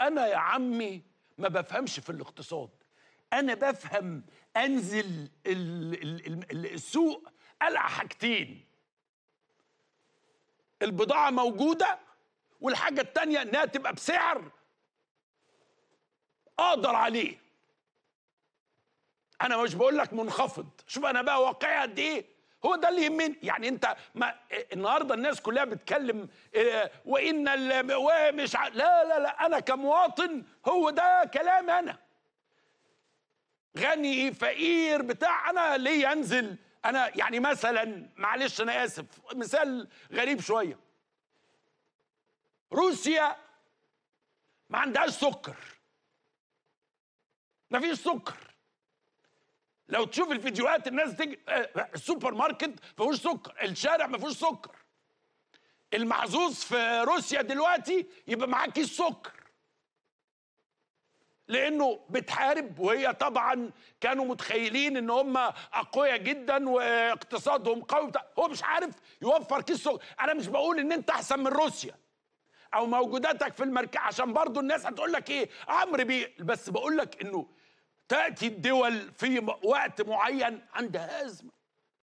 انا يا عمي ما بفهمش في الاقتصاد انا بفهم انزل السوق قلع حاجتين البضاعه موجوده والحاجه التانيه انها تبقى بسعر اقدر عليه انا مش بقول لك منخفض شوف انا بقى واقعي قد ايه هو ده اللي يهمني يعني انت ما إيه، النهارده الناس كلها بتتكلم اه وان ومش ع... لا لا لا انا كمواطن هو ده كلام انا غني فقير بتاع انا ليه انزل انا يعني مثلا معلش انا اسف مثال غريب شويه روسيا ما عندهاش سكر ما فيش سكر لو تشوف الفيديوهات الناس تيجي آه، السوبر ماركت ما فيهوش سكر الشارع ما فيهوش سكر المحظوظ في روسيا دلوقتي يبقى معاك كيس سكر لانه بتحارب وهي طبعا كانوا متخيلين ان هم اقوياء جدا واقتصادهم قوي هو مش عارف يوفر كيس سكر انا مش بقول ان انت احسن من روسيا او موجوداتك في المركز عشان برضو الناس هتقول لك ايه امر بيه بس بقول لك انه تأتي الدول في وقت معين عندها أزمة